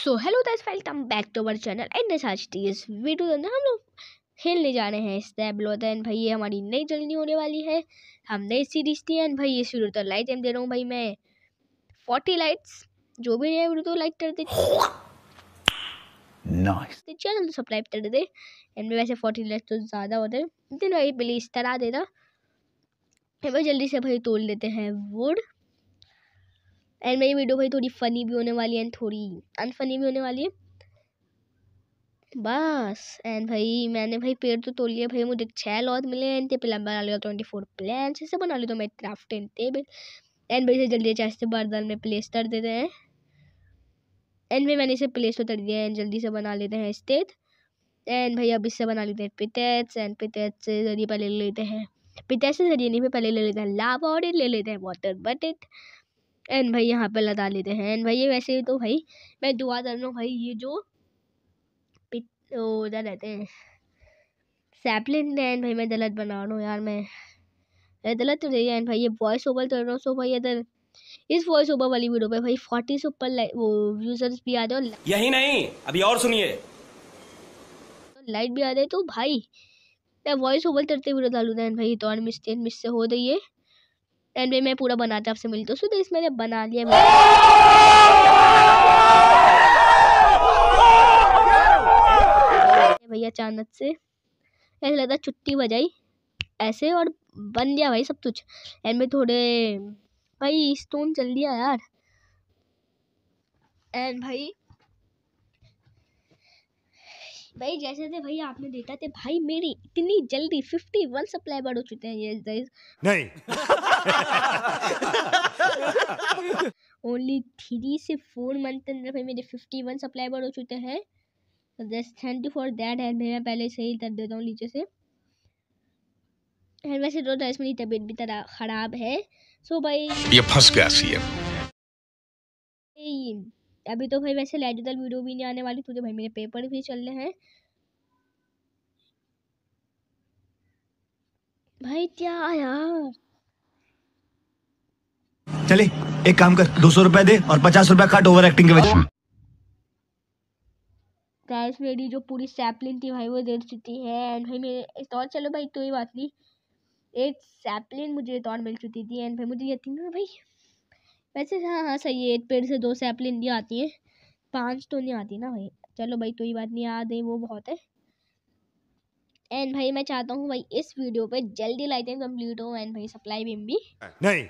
So hello this welcome back to our channel and आज की इस वीडियो के अंदर हम लोग खेलने जा रहे हैं स्टैप लोदन भाई ये हमारी नई जर्नी होने वाली है हम नई सीरीज थी एंड भाई ये शुरू तो लाइट एम दे रहा हूँ भाई मैं फोर्टी लाइट्स जो भी है वीडियो तो लाइक कर दे nice. चैनल तो सब्सक्राइब कर दे एंड में वैसे फोर्टी लाइट्स तो ज़्यादा होते हैं लेकिन भाई प्लीज़ तरह देना भाई जल्दी से भाई तोड़ लेते हैं वुड एंड मेरी वीडियो भाई थोड़ी फ़नी भी होने वाली है एंड थोड़ी अनफनी भी होने वाली है बस एंड भाई मैंने भाई पेड़ तो तोड़ लिया भाई मुझे छः लॉट मिले एंड ते प्लान बना लिया ट्वेंटी फोर प्लान से बना लिया तो मैं क्राफ्ट एंड टेबल एंड भाई से जल्दी चाहे से बर्दन में प्लेस कर देते हैं एंड भाई मैंने इसे प्लेस तो कर दिया एंड जल्दी से बना लेते हैं स्टेट एंड भाई अब इससे बना लेते हैं पितेट्स एंड पितेट्स से जरिए पहले ले लेते हैं पितेट्स से जरिए नहीं पहले ले लेते हैं लावा और ले लेते हैं वाटर बटेट एन भाई यहाँ पे लगा लेते हैं एन भाई ये वैसे तो भाई मैं दुआ कर रहा हूँ भाई ये जो उधर रहते हैं सैपलिन ने एन भाई मैं दलत बना रहा हूँ यार मैं दलत तो नहीं एन भाई ये वॉइस ओवर कर रहा हूँ सो भाई इधर इस वॉइस ओवर वाली वीडियो पे भाई फोर्टी से ऊपर वो यूजर्स भी आ जाए यही नहीं अभी और सुनिए लाइट भी आ जाए तो भाई मैं वॉइस ओवर करते वीडियो डालू दैन भाई तो और मिस्टेक मिससे हो रही है एंड मैं पूरा बनाते आपसे मिलता हूँ सो दोस्त मैंने बना लिया भैया अचानक से ऐसे लगता छुट्टी बजाई ऐसे और बन गया भाई सब कुछ एंड में थोड़े भाई स्टोन चल दिया यार एंड भाई भाई जैसे थे भाई आपने देखा थे भाई मेरी इतनी जल्दी फिफ्टी वन सप्लाई बढ़ हो चुके हैं ये गाइस नहीं ओनली थ्री से फोर मंथ अंदर भाई मेरे फिफ्टी वन सप्लाई बढ़ हो चुके हैं just thank you for that है भाई मैं पहले से ही कर देता हूँ नीचे से वैसे दो तो दस मेरी तबीयत भी तरह ख़राब है सो so भाई ये फंस गया सी है अभी तो भाई वैसे लाइट उधर वीडियो भी नहीं आने वाली क्योंकि भाई मेरे पेपर भी चल रहे हैं भाई क्या यार चले एक काम कर दो सौ रुपए दे और पचास रुपए कट ओवर एक्टिंग के वजह गाइस मेरी जो पूरी सैपलिन थी भाई वो दे चुकी है एंड भाई मेरे इस दौर चलो भाई तो ही बात नहीं एक सैपलिन मुझे दौर मिल चुकी थी एंड भाई मुझे यकीन है भाई वैसे हाँ हाँ सही है एक पेड़ से दो सैपलिंग नहीं आती है पांच तो नहीं आती ना भाई चलो भाई कोई बात नहीं आ गई वो बहुत है एन भाई मैं चाहता हूँ भाई इस वीडियो पे जल्दी लाइटें कंप्लीट हो एन भाई सप्लाई बीम भी नहीं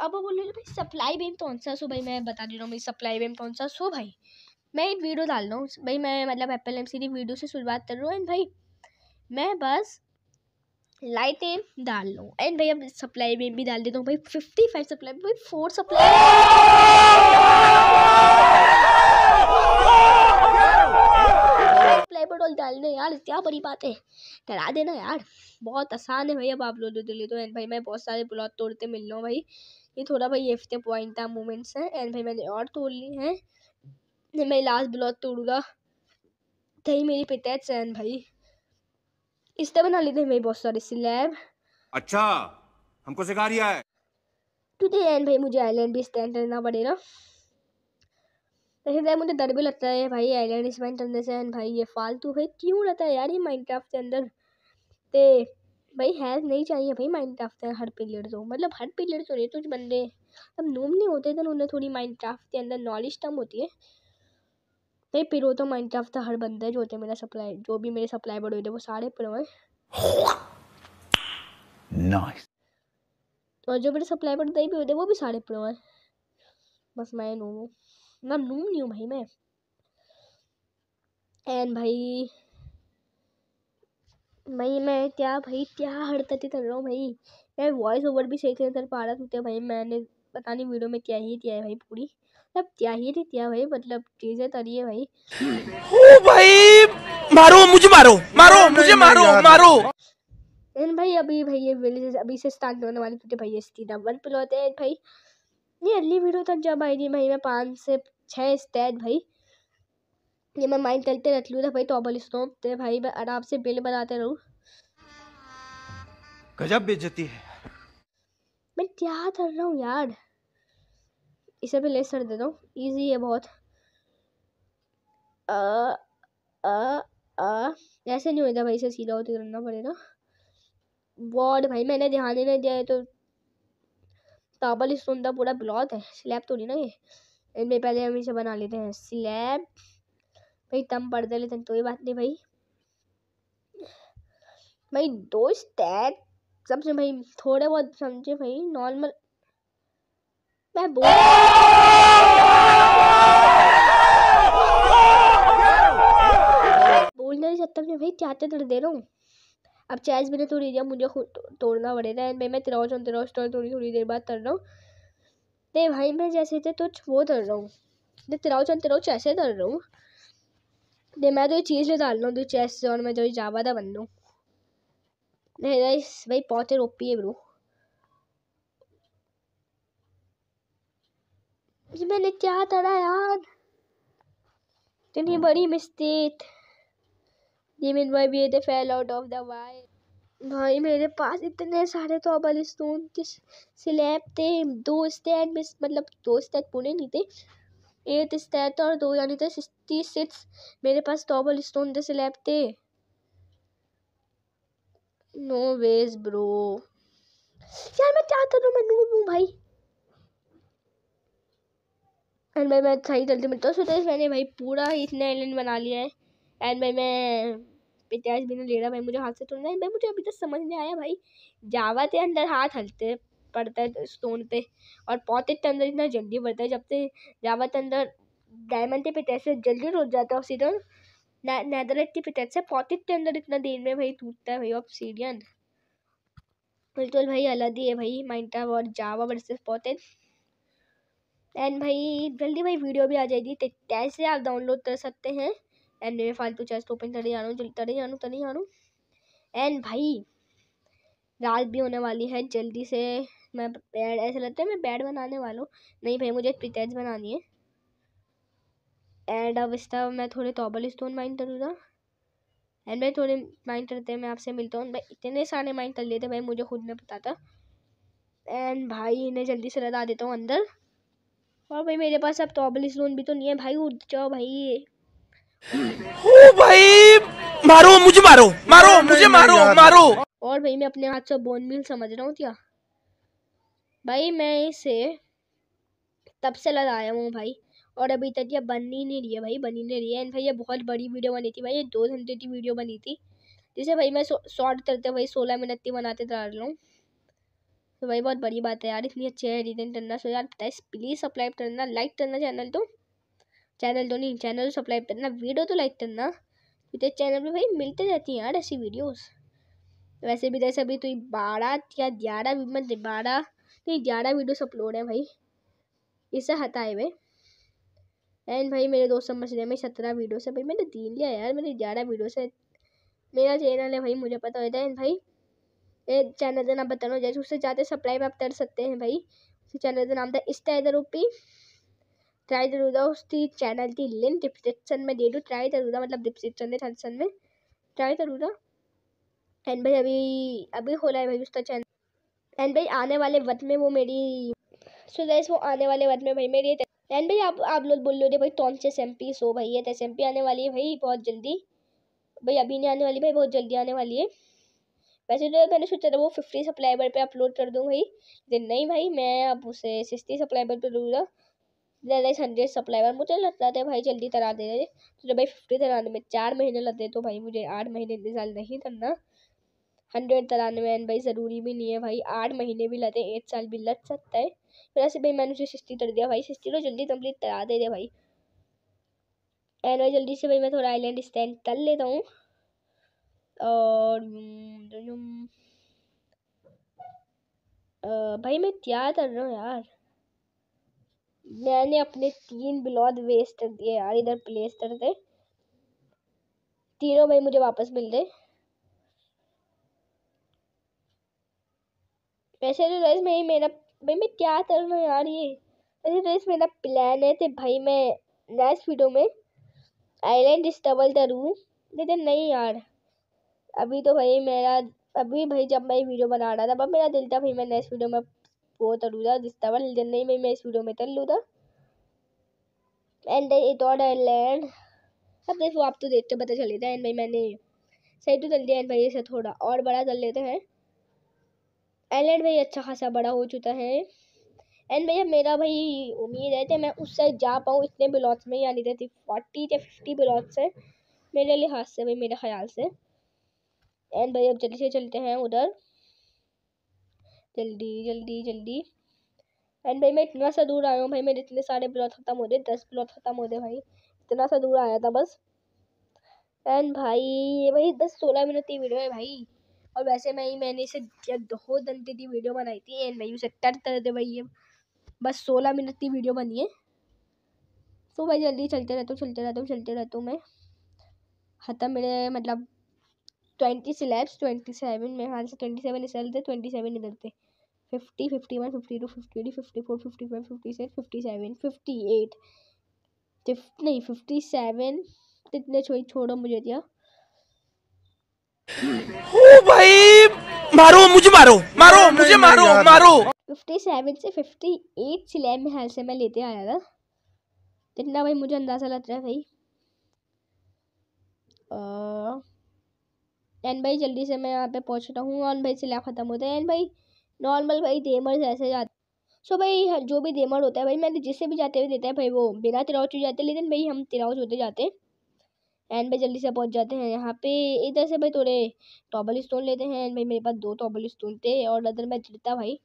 अब वो बोल रहे भाई सप्लाई बीम कौन सा सो भाई मैं बता दे रहा हूँ भाई सप्लाई बीम कौन सा सो भाई मैं एक वीडियो डाल रहा हूँ भाई मैं मतलब एप्पल एम सी वीडियो से शुरुआत कर रहा हूँ एंड भाई मैं बस लाइटें डाल लो एंड भाई अब सप्लाई में भी डाल देता हूँ भाई फिफ्टी फाइव सप्लाई भाई फोर सप्लाई सप्लाई यार क्या बड़ी बात है डरा देना यार बहुत आसान है भाई अब आप लोग ले तो एंड भाई मैं बहुत सारे ब्लॉक तोड़ते मिल रहा हूँ भाई ये थोड़ा भाई ये पॉइंट था मोमेंट्स हैं एंड भाई मैंने और तोड़ ली हैं मैं लास्ट ब्लॉक तोड़ूंगा यही मेरी पिटैच चैन भाई इस तरह बना लेते हैं भाई बहुत सारे स्लैब अच्छा हमको सिखा रिया है टू दी एंड भाई मुझे आइलैंड भी स्टैंड करना पड़ेगा लेकिन तो मुझे डर भी लगता है भाई आइलैंड स्पैंड करने से एंड भाई ये फालतू है क्यों रहता है यार ये माइनक्राफ्ट के अंदर ते भाई हेल्प नहीं चाहिए भाई माइनक्राफ्ट के हर प्लेयर को मतलब हर प्लेयर को नहीं कुछ बंदे अब नूम नहीं होते तो उन्हें थोड़ी माइनक्राफ्ट के अंदर नॉलेज कम होती है नहीं पिरो तो माइनक्राफ्ट का हर बंदा जो होते मेरा सप्लाई जो भी मेरे सप्लाई बड़े होते वो सारे पिरो हैं नाइस और जो मेरे सप्लाई बड़े नहीं भी होते वो भी सारे पिरो हैं बस मैं नू हूँ ना नूम नहीं हूँ भाई मैं एंड भाई भाई मैं क्या भाई क्या हड़कतें कर रहा हूँ भाई मैं वॉइस ओवर भी सही से कर पा रहा था तो भाई मैंने पता नहीं वीडियो में क्या ही किया है भाई पूरी मतलब त्याही त्या भाई मतलब चीजें तरी तो है भाई ओ भाई मारो मुझे मारो मारो मुझे मारो मारो इन भाई अभी भाई ये विलेज अभी से स्टार्ट होने वाली थी तो भाई इसकी सीधा वन पे होते हैं भाई ये अगली वीडियो तक जब आएगी भाई मैं पाँच से छः स्टैट भाई ये मैं माइंड चलते रख लूँ था भाई तो अबल स्टॉप थे भाई मैं आराम से बिल बनाते रहूँ गजब बेचती है मैं क्या कर रहा हूँ यार इसे भी लेस कर देता हूँ ईजी तो है बहुत आ, आ, आ, ऐसे नहीं होता भाई इसे सीधा होते करना पड़ेगा वॉर्ड भाई मैंने ध्यान ही नहीं दिया तो। है तो ताबल स्टोन का पूरा ब्लॉक है स्लैब तो नहीं ना ये इनमें पहले हम इसे बना लेते हैं स्लैब भाई तम पढ़ दे लेते हैं तो ये बात नहीं भाई भाई दो स्टैट सबसे भाई थोड़े बहुत समझे भाई नॉर्मल मैं बोल oh! बोल नहीं सकता मैं भाई चाहते तो दे रहा हूँ अब चैस मैंने थोड़ी दिया मुझे खुद तो- तोड़ना पड़ेगा एंड मैं मैं तिरोज और तिरोज तोड़ थोड़ी थोड़ी देर बाद तर रहा हूँ नहीं भाई मैं जैसे थे तो वो तर रहा हूँ नहीं तेरा और तिरोज ऐसे तर रहा हूँ नहीं मैं तो ये चीज़ ले डाल रहा हूँ तो चेस और मैं तो जावादा जावा था बन रहा हूँ नहीं भाई पौधे रोपी है ब्रू मैंने क्या करा यार इतनी बड़ी मिस्टेक जिमिन भाई भी थे fell out of the why भाई मेरे पास इतने सारे तो अबल स्टोन के स्लैब थे दो स्टैक में मतलब दो स्टैक पुणे नहीं थे एट स्टैंड और दो यानी थे सिक्सटी सिक्स मेरे पास तो अबल स्टोन थे स्लैब थे नो वेज ब्रो यार मैं क्या करूँ मैं नूब हूँ भाई एंड भाई मैं सही जल्दी मिलता हूँ सो मैंने भाई पूरा इतना आइलैंड बना लिया है एंड भाई मैं प्याज भी नहीं ले रहा भाई मुझे हाथ से तोड़ना है भाई मुझे अभी तक समझ नहीं आया भाई जावा के अंदर हाथ हलते पड़ता है स्टोन पे और पौते के अंदर इतना जल्दी बढ़ता है जब से जावा के अंदर डायमंड पे तैसे जल्दी टूट जाता है ऑक्सीडन नैदरलैंड के पिता से पौते के अंदर इतना देर में भाई टूटता है भाई ऑप्सीडियन बिल्कुल भाई अलग ही है भाई माइंटा और जावा वर्सेस पौते एंड भाई जल्दी भाई वीडियो भी आ जाएगी कैसे आप डाउनलोड कर सकते हैं एंड मेरे फालतू चेस्ट ओपन तड़े जा रहा हूँ तड़े आ रहा तड़े आ रहा एंड भाई रात भी होने वाली है जल्दी से मैं बैड ऐसा लगता है मैं बेड बनाने वाला हूँ नहीं भाई मुझे प्रिटेज बनानी है एंड अब इस तरह मैं थोड़े टॉबल स्टोन माइंड करूँगा एंड भाई थोड़े माइंड करते हैं मैं आपसे मिलता हूँ भाई इतने सारे माइंड कर लेते भाई मुझे खुद ने पता था एंड भाई इन्हें जल्दी से लगा देता हूँ अंदर और हाँ भाई मेरे पास अब तोबलिस स्टोन भी तो नहीं है भाई उठ जाओ भाई ओ भाई मारो मुझे मारो मारो मुझे मारो मारो और भाई मैं अपने हाथ से बोन मिल समझ रहा हूँ क्या भाई मैं इसे तब से लगाया हूँ भाई और अभी तक ये बन ही नहीं रही है भाई बनी नहीं रही है भाई ये बहुत बड़ी वीडियो बनी थी भाई ये दो घंटे की वीडियो बनी थी जिसे भाई मैं शॉर्ट करते भाई सोलह मिनट की बनाते जा रहा हूँ तो भाई बहुत बड़ी बात है यार इसलिए अच्छे रिजन करना सो यार बताए प्लीज़ सब्सक्राइब करना लाइक करना चैनल तो चैनल तो नहीं चैनल तो सब्सक्राइब करना वीडियो तो लाइक करना तो चैनल पर भाई मिलते रहती हैं यार ऐसी वीडियोज़ वैसे भी जैसे अभी तो बारह या ग्यारह मतलब बारह नहीं ग्यारह वीडियोस अपलोड है भाई इसे हटाए हुए एंड भाई मेरे दोस्त समझ हैं में सत्रह वीडियोस है भाई मैंने दिन लिया यार मेरे ग्यारह वीडियोस है मेरा चैनल है भाई मुझे पता होता है एंड भाई चैनल का नाम बताना हो जाए उससे ज़्यादा में आप कर सकते हैं भाई उसके चैनल का नाम था इस ट्राई दरूपी ट्राई दरूदा उसकी चैनल की लिंक डिस्क्रिप्शन में दे दूँ ट्राई दरूदा मतलब डिस्क्रिप्शन में थंसन में ट्राई दरूदा एंड भाई अभी अभी खोला है भाई उसका चैनल एंड भाई आने वाले वक्त में वो मेरी सो so गैस वो आने वाले वक्त में भाई मेरी एंड भाई आप आप लोग बोल रहे भाई कौन से एस एम पी सो भाई ये एस एम पी आने वाली है भाई बहुत जल्दी भाई अभी नहीं आने वाली भाई बहुत जल्दी आने वाली है वैसे जो तो मैंने सोचा था वो फिफ्टी सप्लाइबर पे अपलोड कर दूँ भाई लेकिन नहीं भाई मैं अब उसे सिक्सटी सप्लाईबर पर दूँगा लाइक हंड्रेड सप्लाइवर मुझे लगता था भाई जल्दी तरा दे रहे तो जब भाई फिफ्टी तराने में चार महीने लग तो भाई मुझे आठ महीने इंतजार नहीं करना हंड्रेड तराने में एंड भाई ज़रूरी भी नहीं है भाई आठ महीने भी लगे एक साल भी लग सकता है फिर ऐसे भाई मैंने उसे सिक्सटी कर दिया भाई सिक्सटी तो जल्दी कम्प्लीट करा दे रहे भाई एंड भाई जल्दी से भाई मैं थोड़ा आईलैंड स्टैंड कर लेता हूँ और हम्म, भाई मैं क्या कर रहा हूँ यार मैंने अपने तीन ब्लॉद वेस्ट कर दिए यार इधर प्लेस कर दे तीनों भाई मुझे वापस मिल गए वैसे तो रेस में ही मेरा भाई मैं क्या कर रहा हूँ यार ये वैसे रेस तो मेरा प्लान है तो भाई मैं नेक्स्ट वीडियो में आइलैंड डिस्टर्बल करूँ लेकिन नहीं यार अभी तो भाई मेरा अभी भाई जब मैं वीडियो बना रहा था अब मेरा दिल था भाई मैं नेक्स्ट वीडियो में वो था जिस तरह दिल नहीं मैं इस वीडियो में तर था एंड इट ऑर्ड आई लैंड अब देखो आप तो देखते पता चले लेता है एंड भाई मैंने सही तो तल दिया एंड भाई इसे थोड़ा और बड़ा कर लेते हैं एंड भाई अच्छा खासा बड़ा हो चुका है एंड अब मेरा भाई उम्मीद है कि मैं उससे जा पाऊँ इतने ब्लॉग्स में यानी रहती फोर्टी या फिफ्टी ब्लॉग्स है मेरे लिहाज से भाई मेरे ख्याल से एंड भाई अब जल्दी से चलते हैं उधर जल्दी जल्दी जल्दी एंड भाई मैं इतना सा दूर आया हूँ भाई मेरे इतने सारे ब्लॉक खत्म हो रहे दस ब्लॉक खत्म हो रहे भाई इतना सा दूर आया था बस एंड भाई ये भाई दस सोलह मिनट की वीडियो है भाई और वैसे मैं मैंने इसे दो घंटे की वीडियो बनाई थी एंड भाई उसे कट कर दे भाई ये बस सोलह मिनट की वीडियो बनी है तो भाई जल्दी चलते रहता हूँ चलते रहता हूँ चलते रहता हूँ मैं ख़त्म मेरे मतलब ट्वेंटी सिलेब्स ट्वेंटी सेवन में हाँ से ट्वेंटी सेवन इस थे ट्वेंटी सेवन इधर थे fifty fifty one fifty two fifty three fifty four fifty five fifty six fifty seven fifty eight fifty नहीं फिफ्टी सेवन इतने छोड़ छोड़ो मुझे दिया ओ भाई मारो मुझे मारो मारो मुझे मारो मारो फिफ्टी सेवन से फिफ्टी एट सिलेब में हाल से मैं लेते आया था जितना भाई मुझे अंदाज़ा लग रहा है भाई एंड भाई जल्दी से मैं यहाँ पे पहुँचता हूँ और भाई सिला ख़त्म होता है एंड भाई नॉर्मल भाई देमर ऐसे जाते सो भाई जो भी देमर होता है भाई मैंने जिससे भी जाते हुए देता है भाई वो बिना तिराउच हो जाते हैं लेकिन भाई हम तिराउच होते जाते हैं एंड भाई जल्दी से पहुंच जाते हैं यहाँ पे इधर से भाई थोड़े टॉबल स्टोन लेते हैं एंड भाई मेरे पास दो टॉबल स्टोन थे और अदर मैं चिड़ता भाई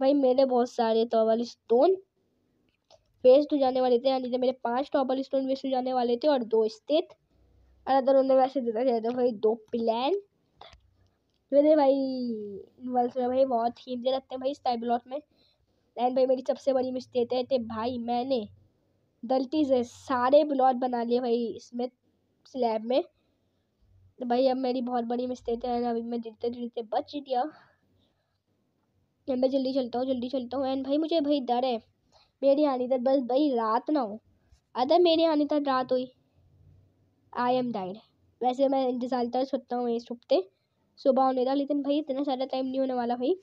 भाई मेरे बहुत सारे टॉबल स्टोन वेस्ट हो जाने वाले थे यानी मेरे पाँच टॉबल स्टोन वेस्ट हो जाने वाले थे और दो स्थित अगर उन्हें वैसे देता जाता तो भाई दो प्लान मेरे भाई वर्ल्स में भाई बहुत खींचे रहते हैं भाई टाइप ब्लॉट में एंड भाई मेरी सबसे बड़ी मिस्टेक है थे भाई मैंने गलती से सारे ब्लॉट बना लिए भाई इसमें स्लैब में तो भाई अब मेरी बहुत बड़ी मिस्टेक है अभी मैं जीतते जीतते बच गया मैं जल्दी चलता हूँ जल्दी चलता हूँ एंड भाई मुझे भाई डर है मेरी आनी तक बस भाई रात ना हो अदर मेरी आनी तक रात हुई आई एम डाइड वैसे मैं इंतजार तक सोता हूँ इस हफ्ते सुबह होने का लेकिन भाई इतना सारा टाइम नहीं होने वाला भाई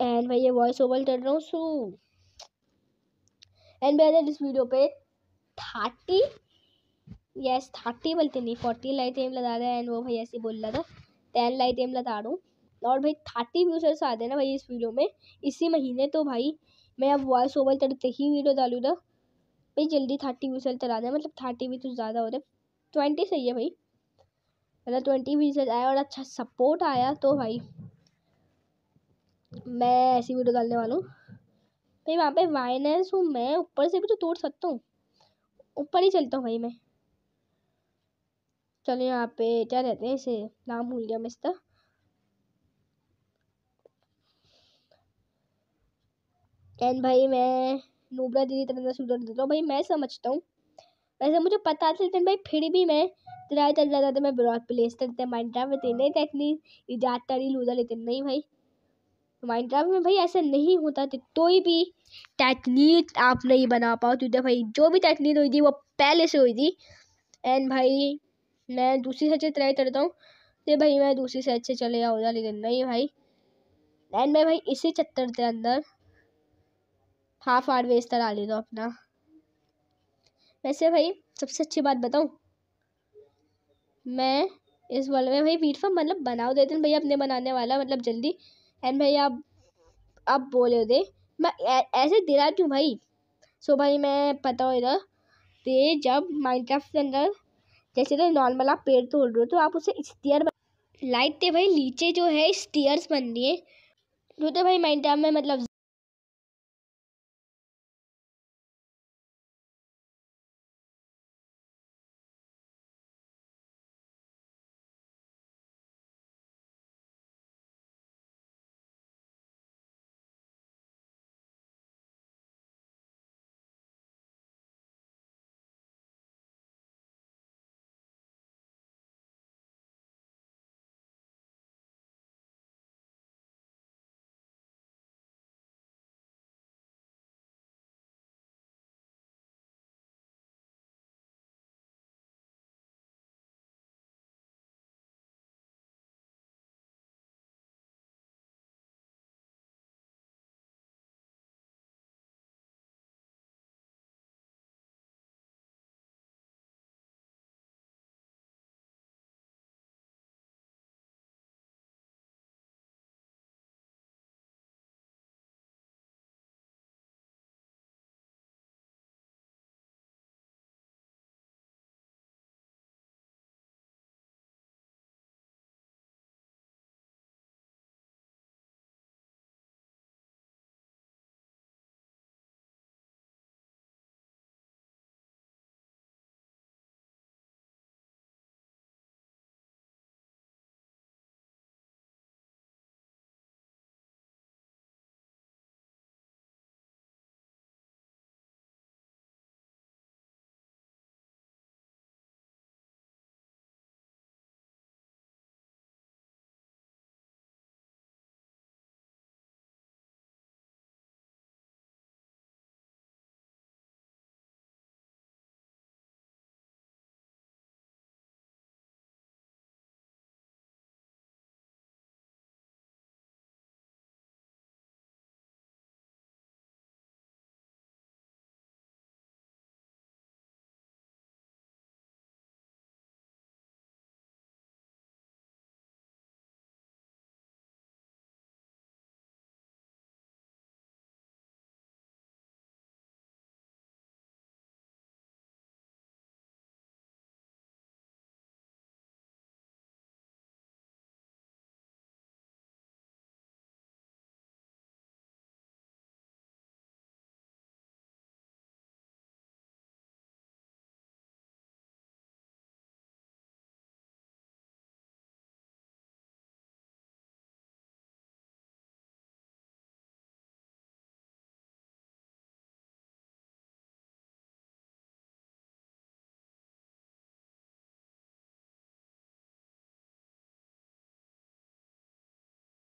एंड भाई ये वॉइस ओवर कर रहा हूँ सो एंड भाई अगर इस वीडियो पे थर्टी यस थर्टी बोलते नहीं फोर्टी लाइट एम लगा रहा है एंड वो भाई ऐसे बोल रहा था टेन लाइट एम लगा रहा हूँ और भाई थर्टी व्यूजर्स आ रहे ना भाई इस वीडियो में इसी महीने तो भाई मैं अब वॉइस ओवर करते ही वीडियो डालूँगा भाई जल्दी थर्टी व्यूसल चला दें मतलब थर्टी भी तो ज़्यादा हो रहे ट्वेंटी सही है भाई मतलब ट्वेंटी व्यूसल आया और अच्छा सपोर्ट आया तो भाई मैं ऐसी वीडियो डालने वाला हूँ भाई वहाँ पे वाइनेंस हूँ मैं ऊपर से भी तो तोड़ सकता हूँ ऊपर ही चलता हूँ भाई मैं चलो यहाँ पे क्या रहते हैं इसे नाम भूल गया मैं इसका एंड भाई मैं नूबरा दीदी सुधर देता हूँ भाई मैं समझता हूँ वैसे मुझे पता था लेकिन भाई फिर भी मैं तेरा चल जाता था मैं ब्रॉड प्लेस करते माइनक्राफ्ट में तेने टेक्निक ईजाद तारी लूजा लेते नहीं भाई ड्राफ्ट में भाई ऐसा नहीं होता तो कोई भी टेक्निक आप नहीं बना पाओ तो भाई जो भी टेक्निक हुई थी वो पहले से हुई थी एंड भाई मैं दूसरी से अच्छे ट्राई करता हूँ तो भाई मैं दूसरी से अच्छे चले जाऊँ लेकिन नहीं भाई एंड मैं भाई इसी चक्कर के अंदर हाफ हार्वेस्टर आ ले दो अपना वैसे भाई सबसे अच्छी बात बताऊँ मैं इस वर्ल्ड में भाई वीट फॉर्म मतलब बनाओ देते भाई अपने बनाने वाला मतलब जल्दी एंड भाई आप आप बोले दे मैं ऐ, ऐसे दिला क्यों भाई सो भाई मैं पता हो इधर दे जब माइनक्राफ्ट के अंदर जैसे तो नॉर्मल आप पेड़ तोड़ रहे हो तो आप उसे स्टीयर लाइट थे भाई नीचे जो है स्टीयर्स बन रही है तो, तो भाई माइनक्राफ्ट में मतलब